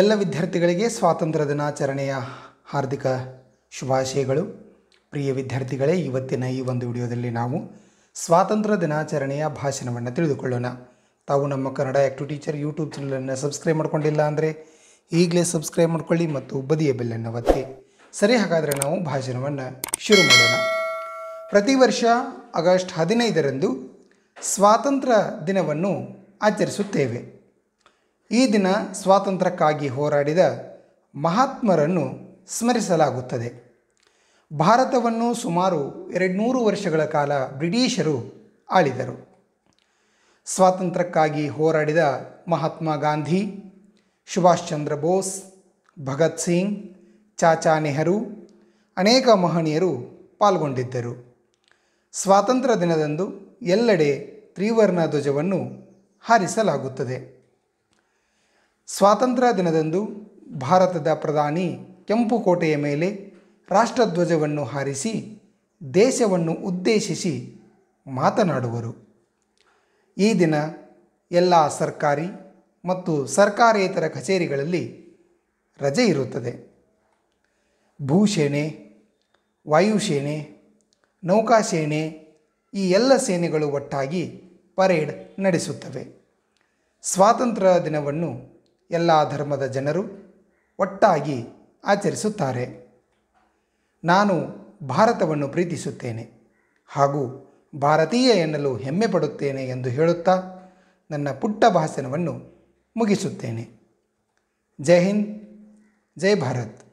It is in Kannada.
ಎಲ್ಲ ವಿದ್ಯಾರ್ಥಿಗಳಿಗೆ ಸ್ವಾತಂತ್ರ್ಯ ದಿನಾಚರಣೆಯ ಹಾರ್ದಿಕ ಶುಭಾಶಯಗಳು ಪ್ರಿಯ ವಿದ್ಯಾರ್ಥಿಗಳೇ ಇವತ್ತಿನ ಈ ಒಂದು ವಿಡಿಯೋದಲ್ಲಿ ನಾವು ಸ್ವಾತಂತ್ರ್ಯ ದಿನಾಚರಣೆಯ ಭಾಷಣವನ್ನು ತಿಳಿದುಕೊಳ್ಳೋಣ ತಾವು ನಮ್ಮ ಕನ್ನಡ ಆ್ಯಕ್ಟಿವ್ ಟೀಚರ್ ಯೂಟ್ಯೂಬ್ ಚಾನಲನ್ನು ಸಬ್ಸ್ಕ್ರೈಬ್ ಮಾಡಿಕೊಂಡಿಲ್ಲ ಅಂದರೆ ಈಗಲೇ ಸಬ್ಸ್ಕ್ರೈಬ್ ಮಾಡಿಕೊಳ್ಳಿ ಮತ್ತು ಬದಿಯ ಬೆಲ್ಲನ್ನು ಒತ್ತಿ ಸರಿ ಹಾಗಾದರೆ ನಾವು ಭಾಷಣವನ್ನು ಶುರು ಮಾಡೋಣ ಪ್ರತಿ ವರ್ಷ ಆಗಸ್ಟ್ ಹದಿನೈದರಂದು ಸ್ವಾತಂತ್ರ್ಯ ದಿನವನ್ನು ಆಚರಿಸುತ್ತೇವೆ ಈ ದಿನ ಸ್ವಾತಂತ್ರ್ಯಕ್ಕಾಗಿ ಹೋರಾಡಿದ ಮಹಾತ್ಮರನ್ನು ಸ್ಮರಿಸಲಾಗುತ್ತದೆ ಭಾರತವನ್ನು ಸುಮಾರು ಎರಡುನೂರು ವರ್ಷಗಳ ಕಾಲ ಬ್ರಿಟಿಷರು ಆಳಿದರು ಸ್ವಾತಂತ್ರ್ಯಕ್ಕಾಗಿ ಹೋರಾಡಿದ ಮಹಾತ್ಮ ಗಾಂಧಿ ಸುಭಾಷ್ ಚಂದ್ರ ಬೋಸ್ ಭಗತ್ ಸಿಂಗ್ ಚಾಚಾ ನೆಹರು ಅನೇಕ ಮಹನೀಯರು ಪಾಲ್ಗೊಂಡಿದ್ದರು ಸ್ವಾತಂತ್ರ್ಯ ದಿನದಂದು ಎಲ್ಲೆಡೆ ತ್ರಿವರ್ಣ ಧ್ವಜವನ್ನು ಹಾರಿಸಲಾಗುತ್ತದೆ ಸ್ವಾತಂತ್ರ್ಯ ದಿನದಂದು ಭಾರತದ ಪ್ರಧಾನಿ ಕೆಂಪುಕೋಟೆಯ ಮೇಲೆ ರಾಷ್ಟ್ರಧ್ವಜವನ್ನು ಹಾರಿಸಿ ದೇಶವನ್ನು ಉದ್ದೇಶಿಸಿ ಮಾತನಾಡುವರು ಈ ದಿನ ಎಲ್ಲ ಸರ್ಕಾರಿ ಮತ್ತು ಸರ್ಕಾರೇತರ ಕಚೇರಿಗಳಲ್ಲಿ ರಜೆ ಇರುತ್ತದೆ ಭೂಸೇನೆ ವಾಯುಸೇನೆ ನೌಕಾಸೇನೆ ಈ ಎಲ್ಲ ಸೇನೆಗಳು ಒಟ್ಟಾಗಿ ಪರೇಡ್ ನಡೆಸುತ್ತವೆ ಸ್ವಾತಂತ್ರ್ಯ ದಿನವನ್ನು ಎಲ್ಲ ಧರ್ಮದ ಜನರು ಒಟ್ಟಾಗಿ ಆಚರಿಸುತ್ತಾರೆ ನಾನು ಭಾರತವನ್ನು ಪ್ರೀತಿಸುತ್ತೇನೆ ಹಾಗೂ ಭಾರತೀಯ ಎನ್ನಲು ಹೆಮ್ಮೆ ಪಡುತ್ತೇನೆ ಎಂದು ಹೇಳುತ್ತಾ ನನ್ನ ಪುಟ್ಟ ಭಾಷಣವನ್ನು ಮುಗಿಸುತ್ತೇನೆ ಜೈ ಹಿಂದ್ ಜೈ ಭಾರತ್